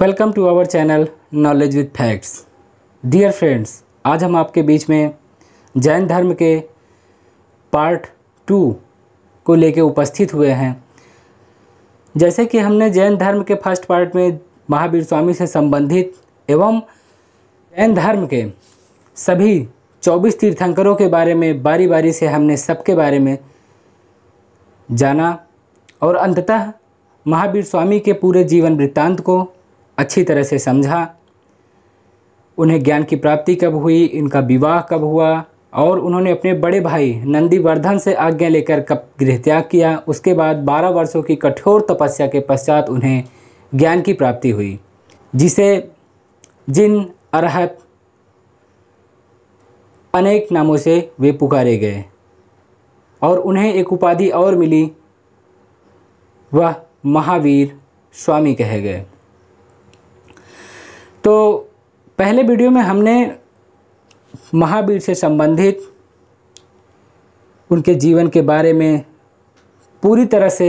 welcome to our channel knowledge with facts dear friends आज हम आपके बीच में जैन धर्म के पार्ट टू को लेके उपस्थित हुए हैं जैसे कि हमने जैन धर्म के फर्स्ट पार्ट में महावीर स्वामी से संबंधित एवं जैन धर्म के सभी 24 तीर्थंकरों के बारे में बारी बारी से हमने सबके बारे में जाना और अंततः महावीर स्वामी के पूरे जीवन वृत्तांत को अच्छी तरह से समझा उन्हें ज्ञान की प्राप्ति कब हुई इनका विवाह कब हुआ और उन्होंने अपने बड़े भाई नंदीवर्धन से आज्ञा लेकर कब गृहत्याग किया उसके बाद 12 वर्षों की कठोर तपस्या के पश्चात उन्हें ज्ञान की प्राप्ति हुई जिसे जिन अरहत अनेक नामों से वे पुकारे गए और उन्हें एक उपाधि और मिली वह महावीर स्वामी कहे गए तो पहले वीडियो में हमने महावीर से संबंधित उनके जीवन के बारे में पूरी तरह से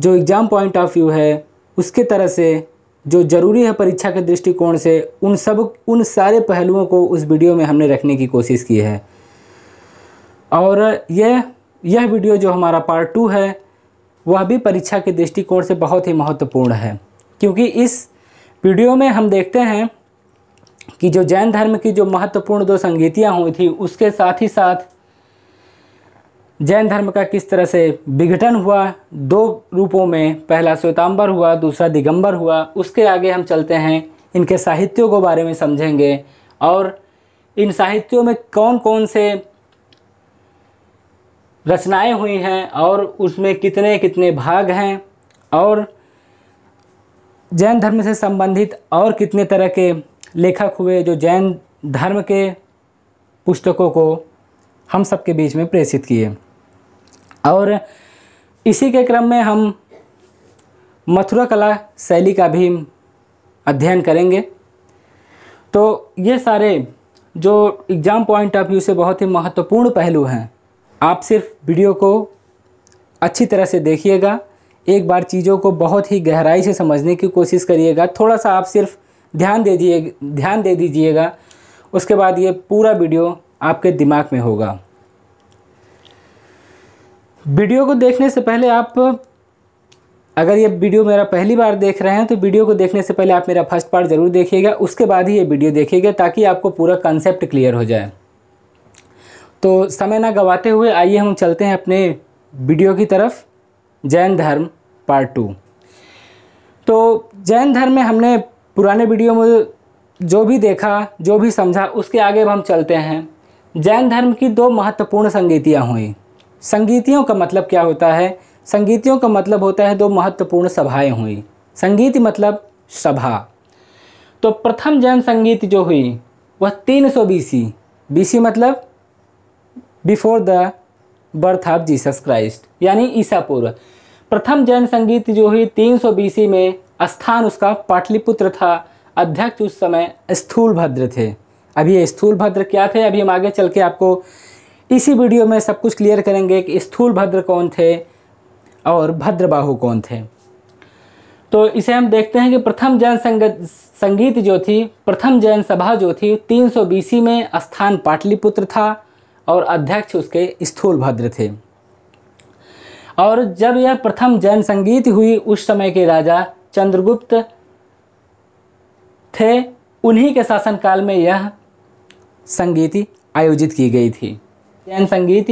जो एग्ज़ाम पॉइंट ऑफ व्यू है उसके तरह से जो ज़रूरी है परीक्षा के दृष्टिकोण से उन सब उन सारे पहलुओं को उस वीडियो में हमने रखने की कोशिश की है और यह यह वीडियो जो हमारा पार्ट टू है वह भी परीक्षा के दृष्टिकोण से बहुत ही महत्वपूर्ण है क्योंकि इस वीडियो में हम देखते हैं कि जो जैन धर्म की जो महत्वपूर्ण दो संगीतियाँ हुई थी उसके साथ ही साथ जैन धर्म का किस तरह से विघटन हुआ दो रूपों में पहला श्वेतांबर हुआ दूसरा दिगंबर हुआ उसके आगे हम चलते हैं इनके साहित्यों के बारे में समझेंगे और इन साहित्यों में कौन कौन से रचनाएं हुई हैं और उसमें कितने कितने भाग हैं और जैन धर्म से संबंधित और कितने तरह के लेखक हुए जो जैन धर्म के पुस्तकों को हम सबके बीच में प्रेषित किए और इसी के क्रम में हम मथुरा कला शैली का भी अध्ययन करेंगे तो ये सारे जो एग्ज़ाम पॉइंट ऑफ व्यू से बहुत ही महत्वपूर्ण पहलू हैं आप सिर्फ वीडियो को अच्छी तरह से देखिएगा एक बार चीज़ों को बहुत ही गहराई से समझने की कोशिश करिएगा थोड़ा सा आप सिर्फ ध्यान दे दिए ध्यान दे दीजिएगा उसके बाद ये पूरा वीडियो आपके दिमाग में होगा वीडियो को देखने से पहले आप अगर ये वीडियो मेरा पहली बार देख रहे हैं तो वीडियो को देखने से पहले आप मेरा फर्स्ट पार्ट ज़रूर देखिएगा उसके बाद ही ये वीडियो देखिएगा ताकि आपको पूरा कंसेप्ट क्लियर हो जाए तो समय ना गंवाते हुए आइए हम चलते हैं अपने वीडियो की तरफ जैन धर्म पार्ट टू तो जैन धर्म में हमने पुराने वीडियो में जो भी देखा जो भी समझा उसके आगे अब हम चलते हैं जैन धर्म की दो महत्वपूर्ण संगीतियाँ हुई संगीतियों का मतलब क्या होता है संगीतियों का मतलब होता है दो महत्वपूर्ण सभाएं हुई संगीत मतलब सभा तो प्रथम जैन संगीत जो हुई वह तीन सौ बीसी बीसी मतलब before the birth of Jesus Christ यानी ईसा पूर्व प्रथम जैन संगीत जो है 300 बीसी में स्थान उसका पाटलिपुत्र था अध्यक्ष उस समय स्थूल भद्र थे अभी ये स्थूल भद्र क्या थे अभी हम आगे चल के आपको इसी वीडियो में सब कुछ क्लियर करेंगे कि स्थूल भद्र कौन थे और भद्रबाहु कौन थे तो इसे हम देखते हैं कि प्रथम जैन संगत संगीत जो थी प्रथम जैन सभा जो थी 300 सौ में स्थान पाटलिपुत्र था और अध्यक्ष उसके स्थूल भद्र थे और जब यह प्रथम जैन संगीत हुई उस समय के राजा चंद्रगुप्त थे उन्हीं के शासनकाल में यह संगीति आयोजित की गई थी जैन संगीत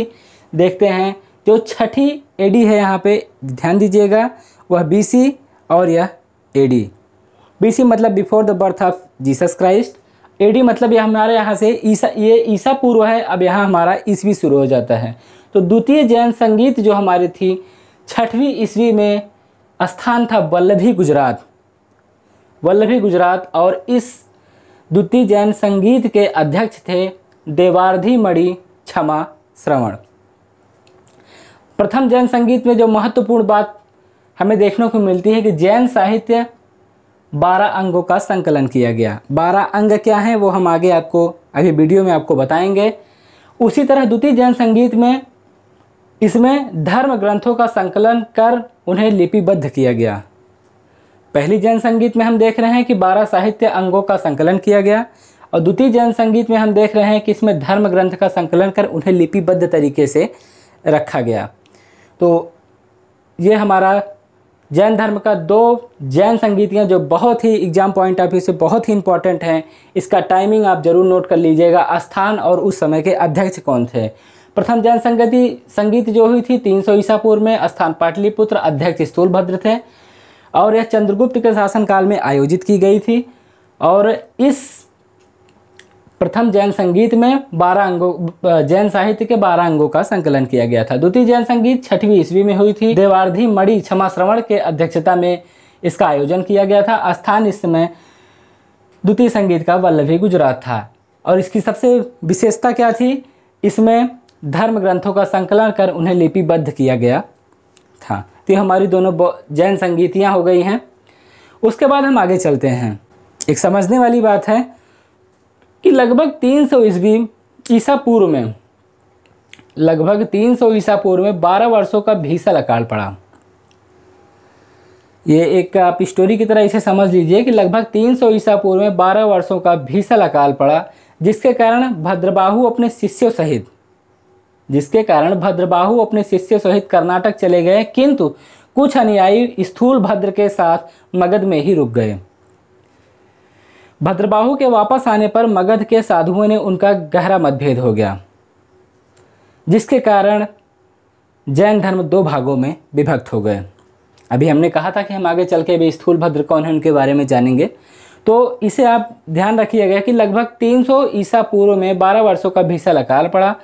देखते हैं जो छठी एडी है यहाँ पे ध्यान दीजिएगा वह बीसी और यह एडी बीसी मतलब before the birth of Jesus Christ AD मतलब यह हमारे यहाँ से ईसा ये ईसा पूर्व है अब यहाँ हमारा ईसवी शुरू हो जाता है तो द्वितीय जैन संगीत जो हमारी थी छठवीं ईस्वी में स्थान था वल्लभी गुजरात वल्लभी गुजरात और इस द्वितीय जैन संगीत के अध्यक्ष थे देवार्धि मणि क्षमा श्रवण प्रथम जैन संगीत में जो महत्वपूर्ण बात हमें देखने को मिलती है कि जैन साहित्य बारह अंगों का संकलन किया गया बारह अंग क्या हैं वो हम आगे आपको अभी वीडियो में आपको बताएंगे उसी तरह द्वितीय जैन संगीत में इसमें धर्म ग्रंथों का संकलन कर उन्हें लिपिबद्ध किया गया पहली जैन संगीत में हम देख रहे हैं कि बारह साहित्य अंगों का संकलन किया गया और द्वितीय जैन संगीत में हम देख रहे हैं कि इसमें धर्म ग्रंथ का संकलन कर उन्हें लिपिबद्ध तरीके से रखा गया तो ये हमारा जैन धर्म का दो जैन संगीतियाँ जो बहुत ही एग्जाम पॉइंट ऑफ व्यू से बहुत ही इंपॉर्टेंट हैं इसका टाइमिंग आप जरूर नोट कर लीजिएगा स्थान और उस समय के अध्यक्ष कौन थे प्रथम जनसंगति संगीत जो हुई थी 300 सौ ईसा पूर्व में स्थान पाटलिपुत्र अध्यक्ष स्थूलभद्र थे और यह चंद्रगुप्त के शासनकाल में आयोजित की गई थी और इस प्रथम जैन संगीत में बारह अंगों जैन साहित्य के बारह अंगों का संकलन किया गया था द्वितीय जैन संगीत छठवीं ईस्वी में हुई थी देवार्धि मणि क्षमा श्रवण के अध्यक्षता में इसका आयोजन किया गया था स्थान इस समय द्वितीय संगीत का वल्लभी गुजरात था और इसकी सबसे विशेषता क्या थी इसमें धर्म ग्रंथों का संकलन कर उन्हें लिपिबद्ध किया गया था तो हमारी दोनों जैन संगीतियाँ हो गई हैं उसके बाद हम आगे चलते हैं एक समझने वाली बात है कि लगभग 300 सौ ईस्वी ईसा पूर्व में लगभग 300 सौ ईसा पूर्व में 12 वर्षों का भीषण अकाल पड़ा ये एक आप स्टोरी की तरह इसे समझ लीजिए कि लगभग 300 सौ ईसा पूर्व में 12 वर्षों का भीषण अकाल पड़ा जिसके कारण भद्रबाहु अपने शिष्यों सहित जिसके कारण भद्रबाहु अपने शिष्य सहित कर्नाटक चले गए किंतु कुछ अनुयायी स्थूल भद्र के साथ मगध में ही रुक गए भद्रबाहु के वापस आने पर मगध के साधुओं ने उनका गहरा मतभेद हो गया जिसके कारण जैन धर्म दो भागों में विभक्त हो गए अभी हमने कहा था कि हम आगे चल के अभी स्थूल भद्र कौन है उनके बारे में जानेंगे तो इसे आप ध्यान रखिएगा कि लगभग 300 ईसा पूर्व में 12 वर्षों का भीषण अकाल पड़ा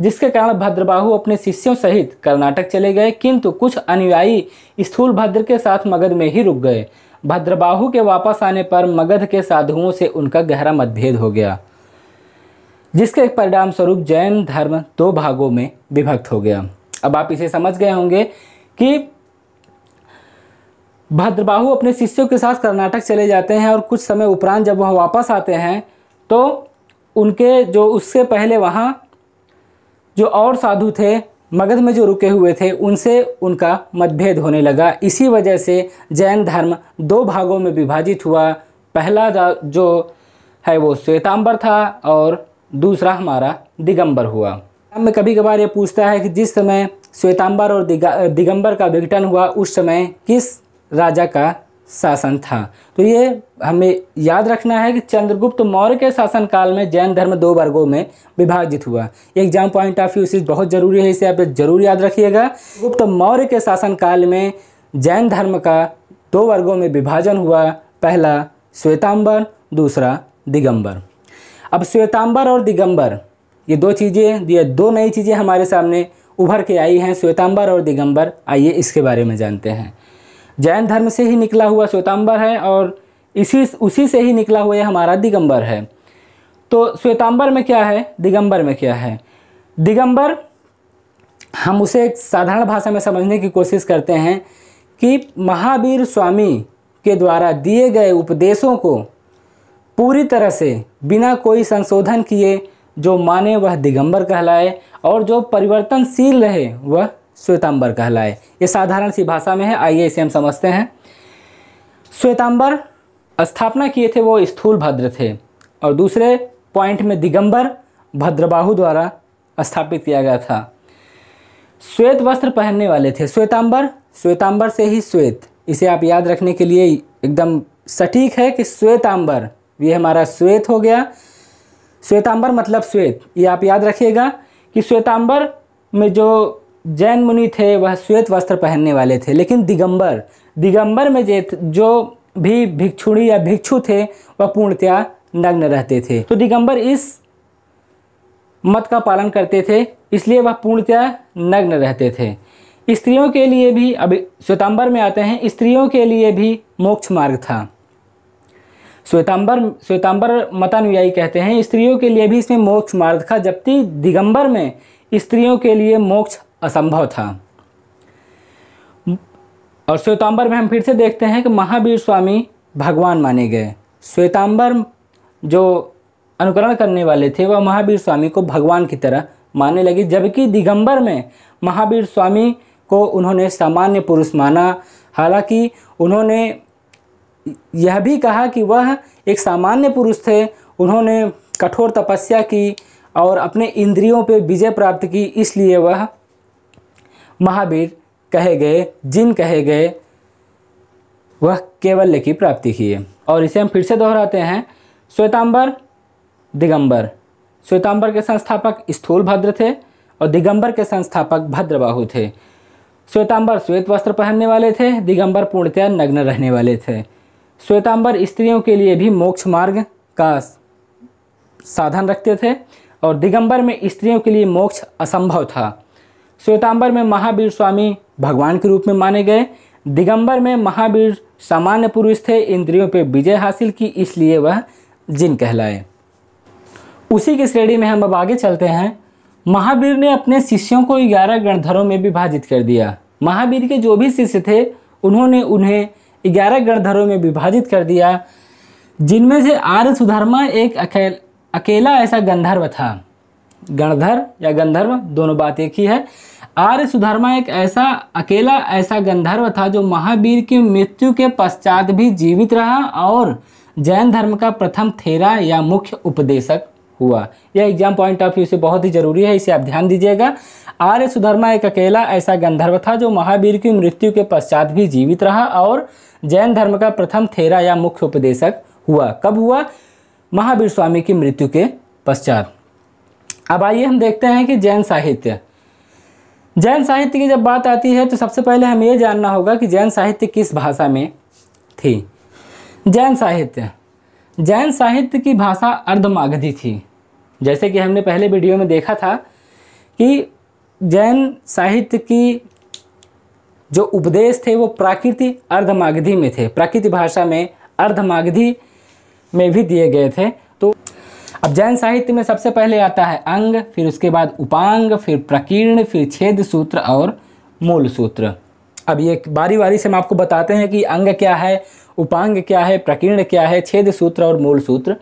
जिसके कारण भद्रबाहु अपने शिष्यों सहित कर्नाटक चले गए किंतु कुछ अनुयायी स्थूल भद्र के साथ मगध में ही रुक गए भद्रबाहु के वापस आने पर मगध के साधुओं से उनका गहरा मतभेद हो गया जिसके एक परिणाम स्वरूप जैन धर्म दो भागों में विभक्त हो गया अब आप इसे समझ गए होंगे कि भद्रबाहु अपने शिष्यों के साथ कर्नाटक चले जाते हैं और कुछ समय उपरांत जब वह वापस आते हैं तो उनके जो उससे पहले वहाँ जो और साधु थे मगध में जो रुके हुए थे उनसे उनका मतभेद होने लगा इसी वजह से जैन धर्म दो भागों में विभाजित हुआ पहला जो है वो श्वेतांबर था और दूसरा हमारा दिगंबर हुआ में कभी कभार ये पूछता है कि जिस समय श्वेतांबर और दिगंबर का विघटन हुआ उस समय किस राजा का शासन था तो ये हमें याद रखना है कि चंद्रगुप्त मौर्य के शासनकाल में जैन धर्म दो वर्गों में विभाजित हुआ एग्जाम पॉइंट ऑफ व्यू चीज़ बहुत ज़रूरी है इसे आप जरूर याद रखिएगा गुप्त मौर्य के शासनकाल में जैन धर्म का दो वर्गों में विभाजन हुआ पहला श्वेतांबर दूसरा दिगंबर अब श्वेतांबर और दिगंबर ये दो चीज़ें ये दो नई चीज़ें हमारे सामने उभर के आई हैं श्वेतांबर और दिगंबर आइए इसके बारे में जानते हैं जैन धर्म से ही निकला हुआ श्वेतांबर है और इसी उसी से ही निकला हुआ हमारा दिगंबर है तो श्वेतांबर में क्या है दिगंबर में क्या है दिगंबर हम उसे एक साधारण भाषा में समझने की कोशिश करते हैं कि महावीर स्वामी के द्वारा दिए गए उपदेशों को पूरी तरह से बिना कोई संशोधन किए जो माने वह दिगंबर कहलाए और जो परिवर्तनशील रहे वह श्वेतांबर कहलाए ये साधारण सी भाषा में है आइए इसे हम समझते हैं श्वेतांबर स्थापना किए थे वो स्थूल भद्र थे और दूसरे पॉइंट में दिगंबर भद्रबाहु द्वारा स्थापित किया गया था श्वेत वस्त्र पहनने वाले थे श्वेतांबर श्वेतांबर से ही श्वेत इसे आप याद रखने के लिए एकदम सटीक है कि श्वेतांबर ये हमारा श्वेत हो गया श्वेतांबर मतलब श्वेत ये आप याद रखिएगा कि श्वेतांबर में जो जैन मुनि थे वह श्वेत वस्त्र पहनने वाले थे लेकिन दिगंबर दिगंबर में जे जो भी भिक्षुणी या भिक्षु थे वह पूर्णतया नग्न रहते थे तो दिगंबर इस मत का पालन करते थे इसलिए वह पूर्णतया नग्न रहते थे स्त्रियों के लिए भी अभी स्वेतंबर में आते हैं स्त्रियों के लिए भी मोक्ष मार्ग था श्वेतांबर श्वेतांबर मतानुयायी कहते हैं स्त्रियों के लिए भी इसमें मोक्ष मार्ग था जबकि दिगंबर में स्त्रियों के लिए मोक्ष असंभव था और श्वेतांबर में हम फिर से देखते हैं कि महावीर स्वामी भगवान माने गए श्वेतांबर जो अनुकरण करने वाले थे वह महावीर स्वामी को भगवान की तरह मानने लगे जबकि दिगंबर में महावीर स्वामी को उन्होंने सामान्य पुरुष माना हालांकि उन्होंने यह भी कहा कि वह एक सामान्य पुरुष थे उन्होंने कठोर तपस्या की और अपने इंद्रियों पर विजय प्राप्त की इसलिए वह महावीर कहे गए जिन कहे गए वह केवल्य की प्राप्ति किए और इसे हम फिर से दोहराते हैं श्वेतांबर दिगंबर श्वेतांबर के संस्थापक स्थूल भद्र थे और दिगंबर के संस्थापक भद्रबाहु थे श्वेतांबर श्वेत वस्त्र पहनने वाले थे दिगंबर पूर्णतया नग्न रहने वाले थे श्वेतांबर स्त्रियों के लिए भी मोक्ष मार्ग का साधन रखते थे और दिगंबर में स्त्रियों के लिए मोक्ष असंभव था श्वेतांबर में महावीर स्वामी भगवान के रूप में माने गए दिगंबर में महावीर सामान्य पुरुष थे इंद्रियों पर विजय हासिल की इसलिए वह जिन कहलाए उसी की श्रेणी में हम अब आगे चलते हैं महावीर ने अपने शिष्यों को ग्यारह गणधरों में विभाजित कर दिया महावीर के जो भी शिष्य थे उन्होंने उन्हें ग्यारह गणधरों में विभाजित कर दिया जिनमें से आर्य सुधर्मा एक अकेला ऐसा गंधर्व था गणधर या गंधर्व दोनों बात एक ही है आर्य सुधर्मा एक ऐसा अकेला ऐसा गंधर्व था जो महावीर की मृत्यु के पश्चात भी जीवित रहा और जैन धर्म का प्रथम थेरा या मुख्य उपदेशक हुआ यह एग्जाम पॉइंट ऑफ व्यू से बहुत ही जरूरी है इसे आप ध्यान दीजिएगा आर्य सुधर्मा एक अकेला ऐसा गंधर्व था जो महावीर की मृत्यु के पश्चात भी जीवित रहा और जैन धर्म का प्रथम थेरा या मुख्य उपदेशक हुआ कब हुआ महावीर स्वामी की मृत्यु के पश्चात अब आइए हम देखते हैं कि जैन साहित्य जैन साहित्य की जब बात आती है तो सबसे पहले हमें ये जानना होगा कि जैन साहित्य किस भाषा में थी जैन साहित्य जैन साहित्य की भाषा अर्धमागधी थी जैसे कि हमने पहले वीडियो में देखा था कि जैन साहित्य की जो उपदेश थे वो प्राकृति अर्धमागधी में थे प्राकृति भाषा में अर्धमागधी में भी दिए गए थे अब जैन साहित्य में सबसे पहले आता है अंग फिर उसके बाद उपांग फिर प्रकीर्ण फिर छेद सूत्र और मूल सूत्र अब ये बारी बारी से हम आपको बताते हैं कि अंग क्या है उपांग क्या है प्रकीर्ण क्या है छेद सूत्र और मूल सूत्र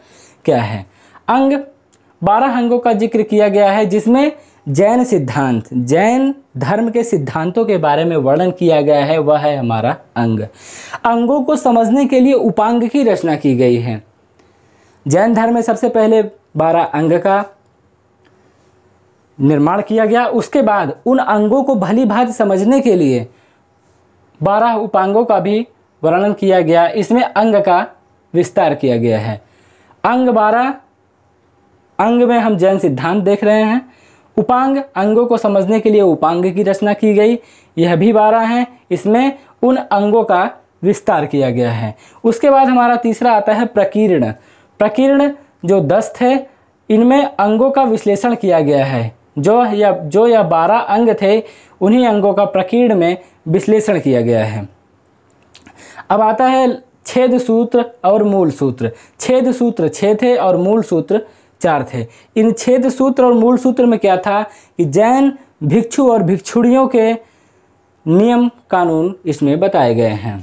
क्या है अंग बारह अंगों का जिक्र किया गया है जिसमें जैन सिद्धांत जैन धर्म के सिद्धांतों के बारे में वर्णन किया गया है वह है हमारा अंग अंगों को समझने के लिए उपांग की रचना की गई है जैन धर्म में सबसे पहले बारह अंग का निर्माण किया गया उसके बाद उन अंगों को भली भात समझने के लिए बारह उपांगों का भी वर्णन किया गया इसमें अंग का विस्तार किया गया है अंग बारह अंग में हम जैन सिद्धांत देख रहे हैं उपांग अंगों को समझने के लिए उपांग की रचना की गई यह भी बारह हैं इसमें उन अंगों का विस्तार किया गया है उसके बाद हमारा तीसरा आता है प्रकीर्ण प्रकीर्ण जो दस्त है इनमें अंगों का विश्लेषण किया गया है जो यह जो यह बारह अंग थे उन्हीं अंगों का प्रकीर्ण में विश्लेषण किया गया है अब आता है छेद सूत्र और मूल सूत्र छेद सूत्र छः थे और मूल सूत्र चार थे इन छेद सूत्र और मूल सूत्र में क्या था कि जैन भिक्षु और भिक्षुड़ियों के नियम कानून इसमें बताए गए हैं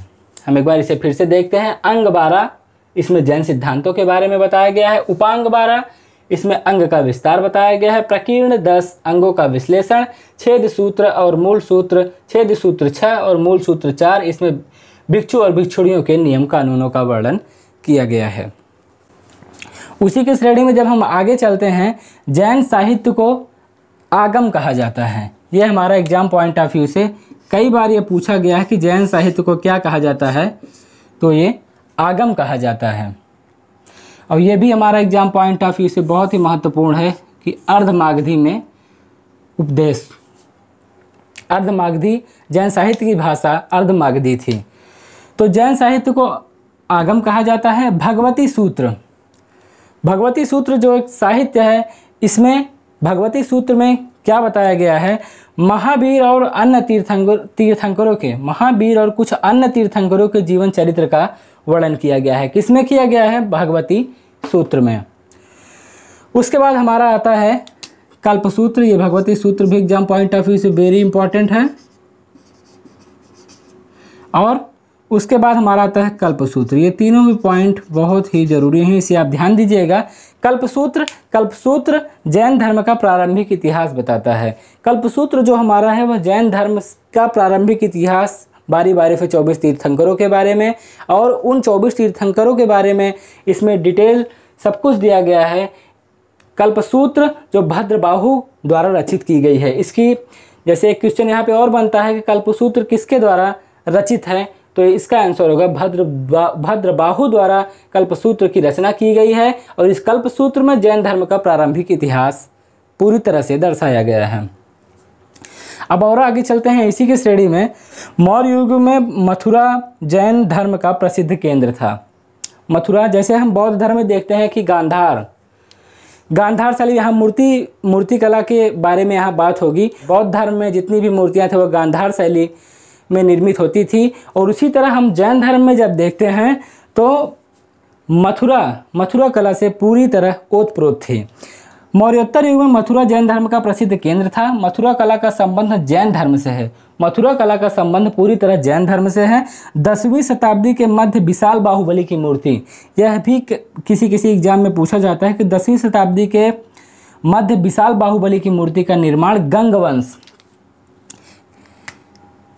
हम एक बार इसे फिर से देखते हैं अंग बारह इसमें जैन सिद्धांतों के बारे में बताया गया है उपांग बारह इसमें अंग का विस्तार बताया गया है प्रकीर्ण दस अंगों का विश्लेषण छेद सूत्र और मूल सूत्र छेद सूत्र छः और मूल सूत्र चार इसमें भिक्षु और भिक्षुड़ियों के नियम कानूनों का वर्णन किया गया है उसी की श्रेणी में जब हम आगे चलते हैं जैन साहित्य को आगम कहा जाता है ये हमारा एग्जाम पॉइंट ऑफ व्यू से कई बार ये पूछा गया है कि जैन साहित्य को क्या कहा जाता है तो ये आगम कहा जाता है और ये भी हमारा एग्जाम पॉइंट ऑफ व्यू से बहुत ही महत्वपूर्ण है कि अर्धमागधी में उपदेश अर्धमागधी जैन साहित्य की भाषा अर्धमागधी थी तो जैन साहित्य को आगम कहा जाता है भगवती सूत्र भगवती सूत्र जो एक साहित्य है इसमें भगवती सूत्र में क्या बताया गया है महावीर और अन्य तीर्थंकर तीर्थंकरों के महावीर और कुछ अन्य तीर्थंकरों के जीवन चरित्र का वर्णन किया गया है किसमें किया गया है भगवती सूत्र में उसके बाद हमारा आता है कल्पसूत्र ये भगवती सूत्र भी एग्जाम पॉइंट ऑफ व्यू से वेरी इंपॉर्टेंट है और उसके बाद हमारा आता है कल्पसूत्र ये तीनों भी पॉइंट बहुत ही ज़रूरी हैं इसे आप ध्यान दीजिएगा कल्पसूत्र कल्पसूत्र जैन धर्म का प्रारंभिक इतिहास बताता है कल्पसूत्र जो हमारा है वह जैन धर्म का प्रारंभिक इतिहास बारी बारी से चौबीस तीर्थंकरों के बारे में और उन चौबीस तीर्थंकरों के बारे में इसमें डिटेल सब कुछ दिया गया है कल्पसूत्र जो भद्रबाहु द्वारा रचित की गई है इसकी जैसे एक क्वेश्चन यहाँ पे और बनता है कि कल्पसूत्र किसके द्वारा रचित है तो इसका आंसर होगा भद्र बा, भद्र द्वारा कल्पसूत्र की रचना की गई है और इस कल्पसूत्र में जैन धर्म का प्रारंभिक इतिहास पूरी तरह से दर्शाया गया है अब और आगे चलते हैं इसी की श्रेणी में मौर्य युग में मथुरा जैन धर्म का प्रसिद्ध केंद्र था मथुरा जैसे हम बौद्ध धर्म में देखते हैं कि गांधार गांधार शैली यहाँ मूर्ति मूर्तिकला के बारे में यहाँ बात होगी बौद्ध धर्म में जितनी भी मूर्तियाँ थी वह गांधार शैली में निर्मित होती थी और उसी तरह हम जैन धर्म में जब देखते हैं तो मथुरा मथुरा कला से पूरी तरह ओतप्रोत थी मौर्योत्तर युग में मथुरा जैन धर्म का प्रसिद्ध केंद्र था मथुरा कला का संबंध जैन धर्म से है मथुरा कला का संबंध पूरी तरह जैन धर्म से है दसवीं शताब्दी के मध्य विशाल बाहुबली की मूर्ति यह भी किसी किसी एग्जाम में पूछा जाता है कि दसवीं शताब्दी के मध्य विशाल बाहुबली की मूर्ति का निर्माण गंगवंश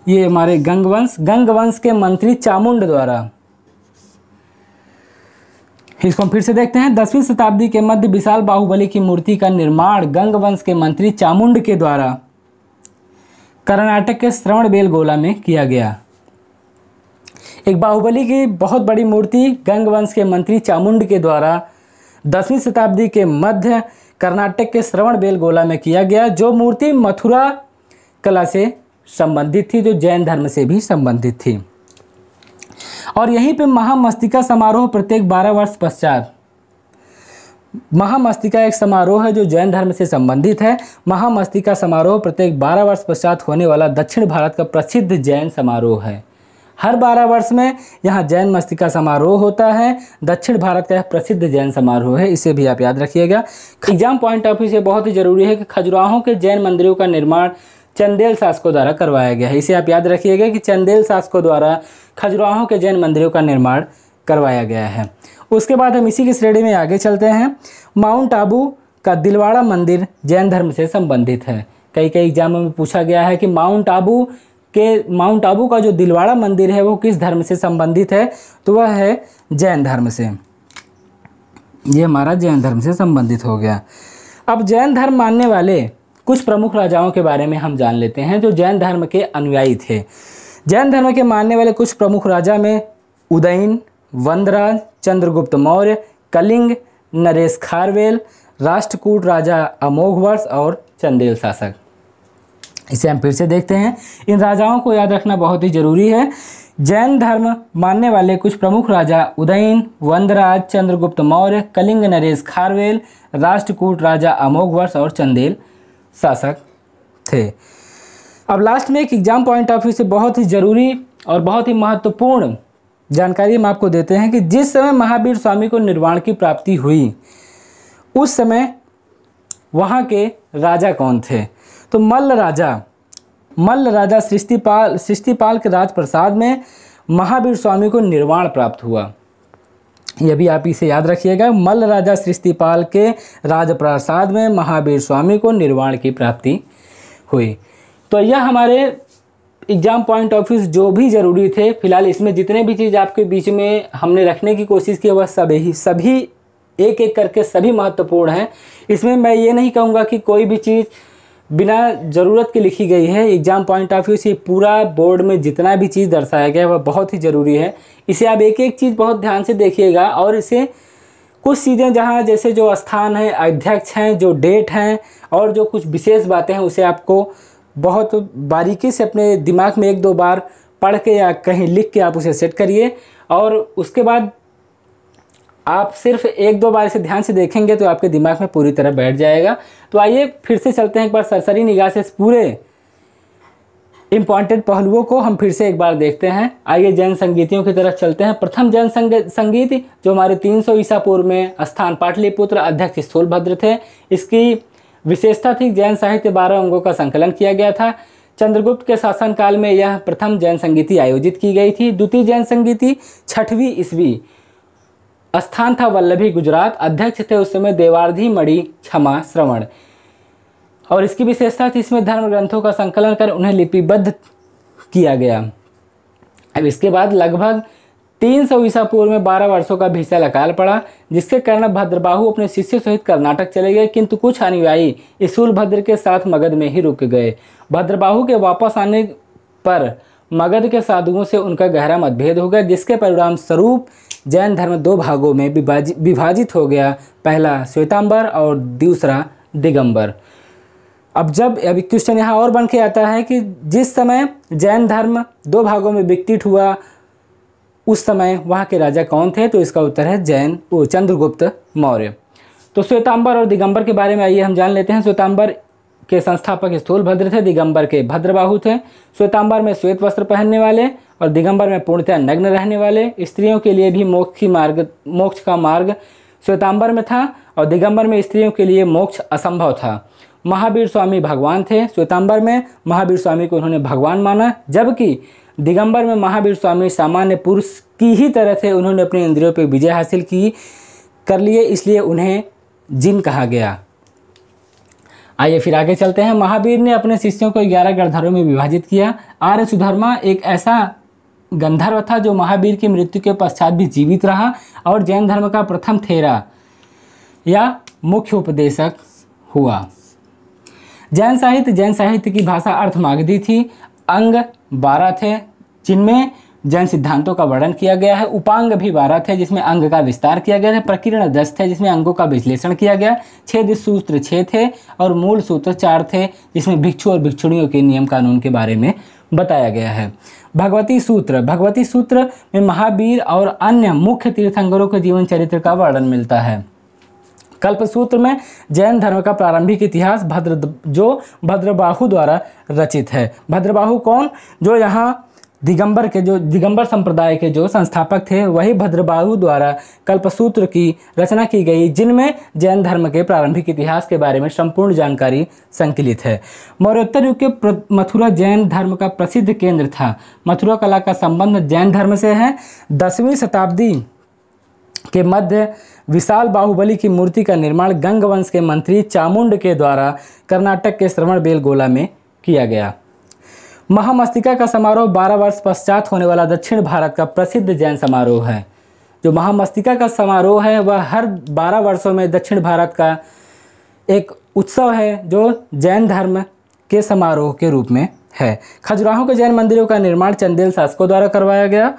ये हमारे गंगवंश गंगवंश के मंत्री चामुंड द्वारा इसको हम फिर से देखते हैं दसवीं शताब्दी के मध्य विशाल बाहुबली की मूर्ति का निर्माण गंगवंश के मंत्री चामुंड के द्वारा कर्नाटक के श्रवण बेलगोला में किया गया एक बाहुबली की बहुत बड़ी मूर्ति गंगवंश के मंत्री चामुंड के द्वारा दसवीं शताब्दी के मध्य कर्नाटक के श्रवण बेलगोला में किया गया जो मूर्ति मथुरा कला से संबंधित थी जो जैन धर्म से भी संबंधित थी और यहीं पे महामस्तिका समारोह प्रत्येक 12 वर्ष पश्चात महामस्तिका एक समारोह है जो जैन धर्म से संबंधित है महामस्तिका समारोह प्रत्येक 12 वर्ष पश्चात होने वाला दक्षिण भारत का प्रसिद्ध जैन समारोह है हर 12 वर्ष में यहाँ जैन मस्तिका समारोह होता है दक्षिण भारत का प्रसिद्ध जैन समारोह है इसे भी आप याद रखिएगा एग्जाम पॉइंट ऑफ व्यू से बहुत ही जरूरी है कि खजुराहों के जैन मंदिरों का निर्माण चंदेल शासकों द्वारा करवाया गया है इसे आप याद रखिएगा कि चंदेल शासकों द्वारा खजुराहों के जैन मंदिरों का निर्माण करवाया गया है उसके बाद हम इसी की श्रेणी में आगे चलते हैं माउंट आबू का दिलवाड़ा मंदिर जैन धर्म से संबंधित है कई कई एग्जामों में पूछा गया है कि माउंट आबू के माउंट आबू का जो दिलवाड़ा मंदिर है वो किस धर्म से संबंधित है तो वह है जैन धर्म से ये हमारा जैन धर्म से संबंधित हो गया अब जैन धर्म मानने वाले कुछ प्रमुख राजाओं के बारे में हम जान लेते हैं जो जैन धर्म के अनुयायी थे जैन धर्म के मानने वाले कुछ प्रमुख राजा में उदयन वंदराज चंद्रगुप्त मौर्य कलिंग नरेश खारवेल राष्ट्रकूट राजा अमोघवर्ष और चंदेल शासक इसे हम फिर से देखते हैं इन राजाओं को याद रखना बहुत ही जरूरी है जैन धर्म मानने वाले कुछ प्रमुख राजा उदयन वंदराज चंद्रगुप्त मौर्य कलिंग नरेश खारवेल राष्ट्रकूट राजा अमोघवर्ष और चंदेल शासक थे अब लास्ट में एक एग्ज़ाम पॉइंट ऑफ व्यू से बहुत ही ज़रूरी और बहुत ही महत्वपूर्ण जानकारी हम आपको देते हैं कि जिस समय महावीर स्वामी को निर्वाण की प्राप्ति हुई उस समय वहाँ के राजा कौन थे तो मल्ल राजा मल्ल राजा सृष्टिपाल सृष्टिपाल के राजप्रसाद में महावीर स्वामी को निर्वाण प्राप्त हुआ यह भी आप इसे याद रखिएगा मल्ल राजा सृष्टिपाल के राजप्रसाद में महावीर स्वामी को निर्वाण की प्राप्ति हुई तो यह हमारे एग्जाम पॉइंट ऑफ व्यू जो भी ज़रूरी थे फिलहाल इसमें जितने भी चीज़ आपके बीच में हमने रखने की कोशिश की वह सभी सभी एक एक करके सभी महत्वपूर्ण हैं इसमें मैं ये नहीं कहूँगा कि कोई भी चीज़ बिना ज़रूरत के लिखी गई है एग्ज़ाम पॉइंट ऑफ व्यू से पूरा बोर्ड में जितना भी चीज़ दर्शाया गया है वह बहुत ही ज़रूरी है इसे आप एक एक चीज़ बहुत ध्यान से देखिएगा और इसे कुछ चीज़ें जहाँ जैसे जो स्थान है अध्यक्ष हैं जो डेट हैं और जो कुछ विशेष बातें हैं उसे आपको बहुत बारीकी से अपने दिमाग में एक दो बार पढ़ के या कहीं लिख के आप उसे सेट करिए और उसके बाद आप सिर्फ एक दो बार इसे ध्यान से देखेंगे तो आपके दिमाग में पूरी तरह बैठ जाएगा तो आइए फिर से चलते हैं एक बार सरसरी निगाह से पूरे इम्पॉर्टेंट पहलुओं को हम फिर से एक बार देखते हैं आइए जैन संगीतियों की तरफ चलते हैं प्रथम जैन संगीत जो हमारे 300 ईसा पूर्व में स्थान पाटलिपुत्र अध्यक्ष सोलभद्र थे इसकी विशेषता थी जैन साहित्य बारह अंगों का संकलन किया गया था चंद्रगुप्त के शासनकाल में यह प्रथम जैन संगीति आयोजित की गई थी द्वितीय जैन संगीति छठवीं ईस्वी स्थान था वल्लभी गुजरात अध्यक्ष थे उस समय देवार्धि मणि क्षमा श्रवण और इसकी विशेषता थी इसमें धर्म ग्रंथों का संकलन कर उन्हें लिपिबद्ध किया गया अब इसके बाद लगभग तीन सौ ईसा पूर्व में बारह वर्षों का भीषण अकाल पड़ा जिसके कारण भद्रबाहु अपने शिष्य सहित कर्नाटक चले गए किंतु कुछ अनुयायी इसूल भद्र के साथ मगध में ही रुक गए भद्रबाहु के वापस आने पर मगध के साधुओं से उनका गहरा मतभेद हो गया जिसके परिणाम स्वरूप जैन धर्म दो भागों में विभाजित हो गया पहला श्वेतांबर और दूसरा दिगंबर अब जब अभी क्वेश्चन यहाँ और बन के आता है कि जिस समय जैन धर्म दो भागों में विकटित हुआ उस समय वहाँ के राजा कौन थे तो इसका उत्तर है जैन वो चंद्रगुप्त मौर्य तो श्वेतांबर और दिगंबर के बारे में आइए हम जान लेते हैं श्वेतांबर के संस्थापक स्थूलभद्र थे दिगंबर के भद्रबाहु थे श्वेतांबर में श्वेत वस्त्र पहनने वाले और दिगंबर में पूर्णतया नग्न रहने वाले स्त्रियों के लिए भी मोक्ष की मार्ग मोक्ष का मार्ग श्वेतांबर में था और दिगंबर में स्त्रियों के लिए मोक्ष असंभव था महावीर स्वामी भगवान थे श्वेतांबर में महावीर स्वामी को उन्होंने भगवान माना जबकि दिगंबर में महावीर स्वामी सामान्य पुरुष की ही तरह थे उन्होंने अपने इंद्रियों पर विजय हासिल की कर लिए इसलिए उन्हें जिन कहा गया आइए फिर आगे चलते हैं महावीर ने अपने शिष्यों को ग्यारह गणधरों में विभाजित किया आर्य सुधर्मा एक ऐसा गंधर्व था जो महावीर की मृत्यु के पश्चात भी जीवित रहा और जैन धर्म का प्रथम थेरा या मुख्य उपदेशक हुआ जैन साहित्य जैन साहित्य की भाषा अर्थमागधी थी अंग बारह थे जिनमें जैन सिद्धांतों का वर्णन किया गया है उपांग भी बारह थे जिसमें अंग का विस्तार किया गया था प्रकीर्ण दस थे जिसमें अंगों का विश्लेषण किया गया छेद सूत्र छः थे और मूल सूत्र चार थे जिसमें भिक्षु और भिक्षुणियों के नियम कानून के बारे में बताया गया है भगवती सूत्र भगवती सूत्र में महावीर और अन्य मुख्य तीर्थंकरों के जीवन चरित्र का वर्णन मिलता है कल्पसूत्र में जैन धर्म का प्रारंभिक इतिहास भद्र जो भद्रबाहु द्वारा रचित है भद्रबाहु कौन जो यहाँ दिगंबर के जो दिगंबर संप्रदाय के जो संस्थापक थे वही भद्रबाहु द्वारा कल्पसूत्र की रचना की गई जिनमें जैन धर्म के प्रारंभिक इतिहास के बारे में संपूर्ण जानकारी संकलित है मौर्योत्तर युग के मथुरा जैन धर्म का प्रसिद्ध केंद्र था मथुरा कला का संबंध जैन धर्म से है दसवीं शताब्दी के मध्य विशाल बाहुबली की मूर्ति का निर्माण गंग वंश के मंत्री चामुंड के द्वारा कर्नाटक के श्रवण बेलगोला में किया गया महामस्तिका का समारोह 12 वर्ष पश्चात होने वाला दक्षिण भारत का प्रसिद्ध जैन समारोह है जो महामस्तिका का समारोह है वह हर 12 वर्षों में दक्षिण भारत का एक उत्सव है जो जैन धर्म के समारोह के रूप में है खजुराहों के जैन मंदिरों का निर्माण चंदेल शासकों द्वारा करवाया गया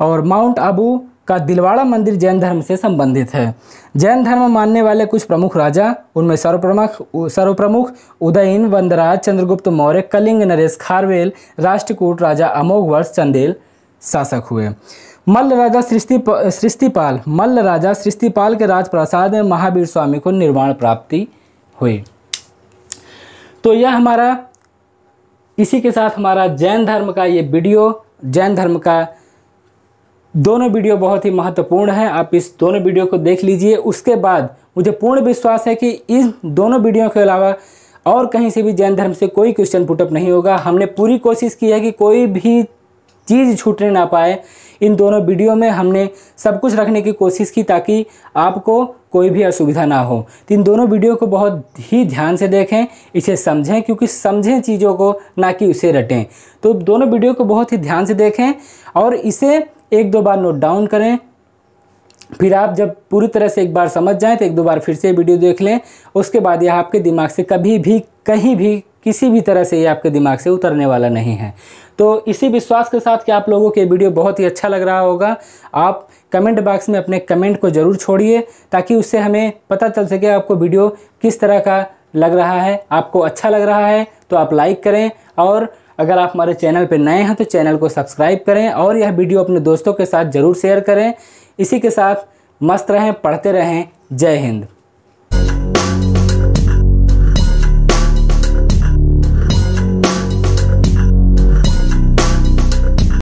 और माउंट आबू का दिलवाड़ा मंदिर जैन धर्म से संबंधित है जैन धर्म मानने वाले कुछ प्रमुख राजा उनमें सर्वप्रमुख सर्वप्रमुख उदयन वंदराज चंद्रगुप्त मौर्य कलिंग नरेश खारवेल राष्ट्रकूट राजा अमोघवर्ष चंदेल शासक हुए मल्ल राजा सृष्टि सृष्टिपाल मल्ल राजा सृष्टिपाल के राजप्रसाद में महावीर स्वामी को निर्वाण प्राप्ति हुई तो यह हमारा इसी के साथ हमारा जैन धर्म का ये वीडियो जैन धर्म का दोनों वीडियो बहुत ही महत्वपूर्ण है आप इस दोनों वीडियो को देख लीजिए उसके बाद मुझे पूर्ण विश्वास है कि इन दोनों वीडियो के अलावा और कहीं से भी जैन धर्म से कोई क्वेश्चन पुटअप नहीं होगा हमने पूरी कोशिश की है कि कोई भी चीज़ छूटने ना पाए इन दोनों वीडियो में हमने सब कुछ रखने की कोशिश की ताकि आपको कोई भी असुविधा ना हो तो इन दोनों वीडियो को बहुत ही ध्यान से देखें इसे समझें क्योंकि समझें चीज़ों को ना कि उसे रटें तो दोनों वीडियो को बहुत ही ध्यान से देखें और इसे एक दो बार नोट डाउन करें फिर आप जब पूरी तरह से एक बार समझ जाएं तो एक दो बार फिर से वीडियो देख लें उसके बाद यह आपके दिमाग से कभी भी कहीं भी किसी भी तरह से ये आपके दिमाग से उतरने वाला नहीं है तो इसी विश्वास के साथ कि आप लोगों के वीडियो बहुत ही अच्छा लग रहा होगा आप कमेंट बॉक्स में अपने कमेंट को ज़रूर छोड़िए ताकि उससे हमें पता चल सके आपको वीडियो किस तरह का लग रहा है आपको अच्छा लग रहा है तो आप लाइक करें और अगर आप हमारे चैनल पर नए हैं तो चैनल को सब्सक्राइब करें और यह वीडियो अपने दोस्तों के साथ ज़रूर शेयर करें इसी के साथ मस्त रहें पढ़ते रहें जय हिंद